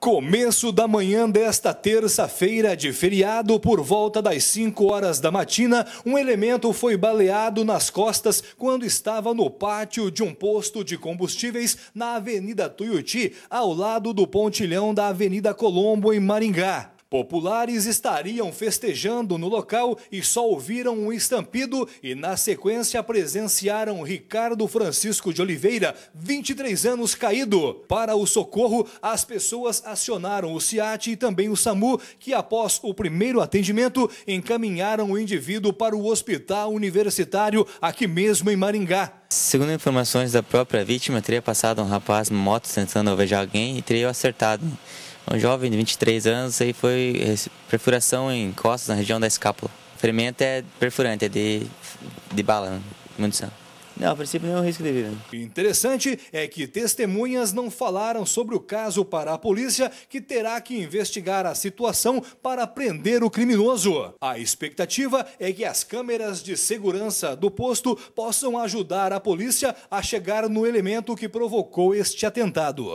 Começo da manhã desta terça-feira de feriado, por volta das 5 horas da matina, um elemento foi baleado nas costas quando estava no pátio de um posto de combustíveis na Avenida Tuiuti, ao lado do pontilhão da Avenida Colombo, em Maringá. Populares estariam festejando no local e só ouviram um estampido e, na sequência, presenciaram Ricardo Francisco de Oliveira, 23 anos, caído. Para o socorro, as pessoas acionaram o CIAT e também o SAMU, que, após o primeiro atendimento, encaminharam o indivíduo para o hospital universitário, aqui mesmo em Maringá. Segundo informações da própria vítima, teria passado um rapaz moto tentando alvejar alguém e teria acertado é um jovem de 23 anos e foi perfuração em costas, na região da escápula. Ferimento é perfurante, é de, de bala, né? munição. Não, a princípio nenhum é risco de vida. Interessante é que testemunhas não falaram sobre o caso para a polícia, que terá que investigar a situação para prender o criminoso. A expectativa é que as câmeras de segurança do posto possam ajudar a polícia a chegar no elemento que provocou este atentado.